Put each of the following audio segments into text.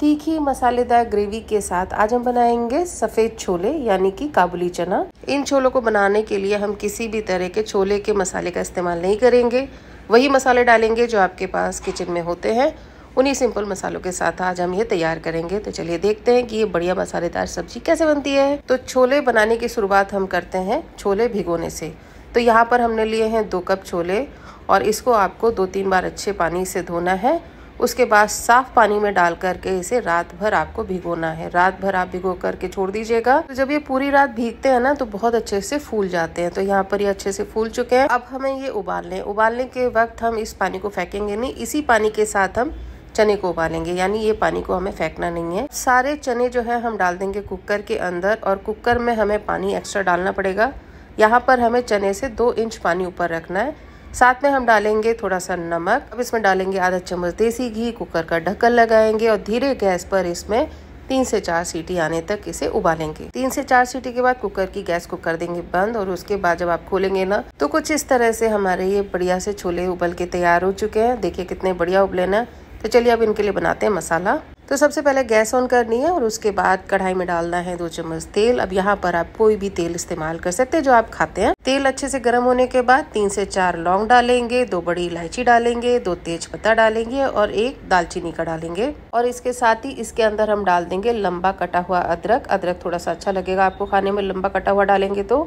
तीखी मसालेदार ग्रेवी के साथ आज हम बनाएंगे सफ़ेद छोले यानी कि काबुली चना इन छोलों को बनाने के लिए हम किसी भी तरह के छोले के मसाले का इस्तेमाल नहीं करेंगे वही मसाले डालेंगे जो आपके पास किचन में होते हैं उन्हीं सिंपल मसालों के साथ आज हम ये तैयार करेंगे तो चलिए देखते हैं कि ये बढ़िया मसालेदार सब्जी कैसे बनती है तो छोले बनाने की शुरुआत हम करते हैं छोले भिगोने से तो यहाँ पर हमने लिए हैं दो कप छोले और इसको आपको दो तीन बार अच्छे पानी से धोना है उसके बाद साफ पानी में डाल करके इसे रात भर आपको भिगोना है रात भर आप भिगो करके छोड़ दीजिएगा तो जब ये पूरी रात भीगते हैं ना तो बहुत अच्छे से फूल जाते हैं तो यहाँ पर ये अच्छे से फूल चुके हैं अब हमें ये उबाल लें उबालने के वक्त हम इस पानी को फेंकेंगे नहीं इसी पानी के साथ हम चने को उबालेंगे यानी ये पानी को हमें फेंकना नहीं है सारे चने जो है हम डाल देंगे कुकर के अंदर और कुकर में हमें पानी एक्स्ट्रा डालना पड़ेगा यहाँ पर हमें चने से दो इंच पानी ऊपर रखना है साथ में हम डालेंगे थोड़ा सा नमक अब इसमें डालेंगे आधा चम्मच देसी घी कुकर का ढक्कन लगाएंगे और धीरे गैस पर इसमें तीन से चार सीटी आने तक इसे उबालेंगे तीन से चार सीटी के बाद कुकर की गैस को कर देंगे बंद और उसके बाद जब आप खोलेंगे ना तो कुछ इस तरह से हमारे ये बढ़िया से छोले उबल के तैयार हो चुके हैं देखिए कितने बढ़िया उबले ना तो चलिए अब इनके लिए बनाते हैं मसाला तो सबसे पहले गैस ऑन करनी है और उसके बाद कढ़ाई में डालना है दो चम्मच तेल अब यहाँ पर आप कोई भी तेल इस्तेमाल कर सकते हैं जो आप खाते हैं तेल अच्छे से गर्म होने के बाद तीन से चार लौंग डालेंगे दो बड़ी इलायची डालेंगे दो तेज पत्ता डालेंगे और एक दालचीनी का डालेंगे और इसके साथ ही इसके अंदर हम डाल देंगे लंबा कटा हुआ अदरक अदरक थोड़ा सा अच्छा लगेगा आपको खाने में लंबा कटा हुआ डालेंगे तो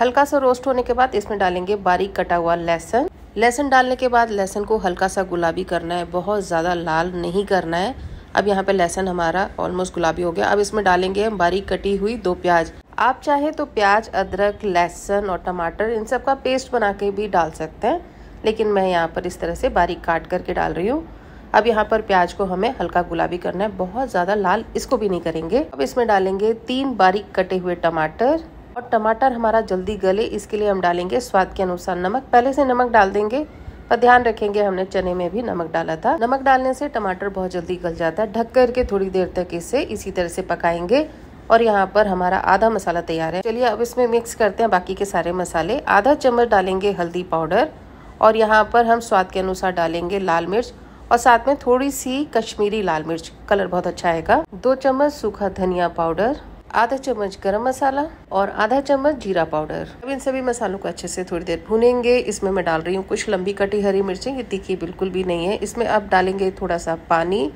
हल्का सा रोस्ट होने के बाद इसमें डालेंगे बारीक कटा हुआ लहसन लहसुन डालने के बाद लहसुन को हल्का सा गुलाबी करना है बहुत ज़्यादा लाल नहीं करना है अब यहाँ पे लहसन हमारा ऑलमोस्ट गुलाबी हो गया अब इसमें डालेंगे हम बारीक कटी हुई दो प्याज आप चाहे तो प्याज अदरक लहसन और टमाटर इन सब का पेस्ट बना के भी डाल सकते हैं लेकिन मैं यहाँ पर इस तरह से बारीक काट करके डाल रही हूँ अब यहाँ पर प्याज को हमें हल्का गुलाबी करना है बहुत ज़्यादा लाल इसको भी नहीं करेंगे अब इसमें डालेंगे तीन बारीक कटे हुए टमाटर और टमाटर हमारा जल्दी गले इसके लिए हम डालेंगे स्वाद के अनुसार नमक पहले से नमक डाल देंगे और ध्यान रखेंगे हमने चने में भी नमक डाला था नमक डालने से टमाटर बहुत जल्दी गल जाता है ढक करके थोड़ी देर तक इसे इसी तरह से पकाएंगे और यहाँ पर हमारा आधा मसाला तैयार है चलिए अब इसमें मिक्स करते हैं बाकी के सारे मसाले आधा चम्मच डालेंगे हल्दी पाउडर और यहाँ पर हम स्वाद के अनुसार डालेंगे लाल मिर्च और साथ में थोड़ी सी कश्मीरी लाल मिर्च कलर बहुत अच्छा आएगा दो चम्मच सूखा धनिया पाउडर आधा चम्मच गरम मसाला और आधा चम्मच जीरा पाउडर अब इन सभी मसालों को अच्छे से थोड़ी देर भुनेंगे इसमें मैं डाल रही हूँ कुछ लंबी कटी हरी मिर्चें ये तीखी बिल्कुल भी नहीं है इसमें आप डालेंगे थोड़ा सा पानी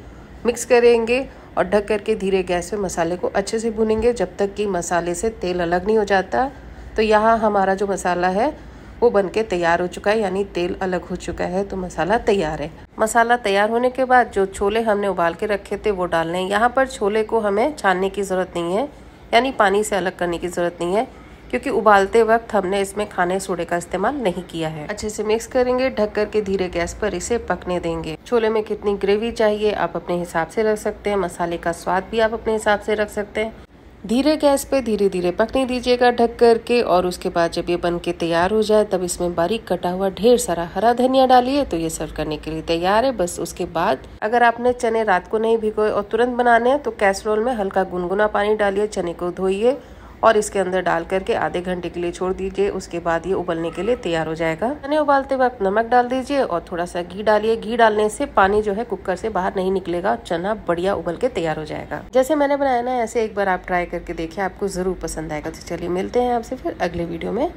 मिक्स करेंगे और ढक करके धीरे गैस पे मसाले को अच्छे से भुनेंगे जब तक कि मसाले से तेल अलग नहीं हो जाता तो यहाँ हमारा जो मसाला है वो बन के तैयार हो चुका है यानी तेल अलग हो चुका है तो मसाला तैयार है मसाला तैयार होने के बाद जो छोले हमने उबाल के रखे थे वो डालने हैं यहाँ पर छोले को हमें छानने की ज़रूरत नहीं है यानी पानी से अलग करने की ज़रूरत नहीं है क्योंकि उबालते वक्त हमने इसमें खाने सोडे का इस्तेमाल नहीं किया है अच्छे से मिक्स करेंगे ढक कर के धीरे गैस पर इसे पकने देंगे छोले में कितनी ग्रेवी चाहिए आप अपने हिसाब से रख सकते हैं मसाले का स्वाद भी आप अपने हिसाब से रख सकते हैं धीरे गैस पे धीरे धीरे पकने दीजिएगा ढक करके और उसके बाद जब ये बन के तैयार हो जाए तब इसमें बारीक कटा हुआ ढेर सारा हरा धनिया डालिए तो ये सर्व करने के लिए तैयार है बस उसके बाद अगर आपने चने रात को नहीं भिगोए और तुरंत बनाने हैं तो कैसरोल में हल्का गुनगुना पानी डालिए चने को धोइए और इसके अंदर डाल करके आधे घंटे के लिए छोड़ दीजिए उसके बाद ये उबलने के लिए तैयार हो जाएगा चने उबालते वक्त नमक डाल दीजिए और थोड़ा सा घी डालिए घी डालने से पानी जो है कुकर से बाहर नहीं निकलेगा और चना बढ़िया उबल के तैयार हो जाएगा जैसे मैंने बनाया ना ऐसे एक बार आप ट्राई करके देखिए आपको जरूर पसंद आएगा तो चलिए मिलते हैं आपसे फिर अगले वीडियो में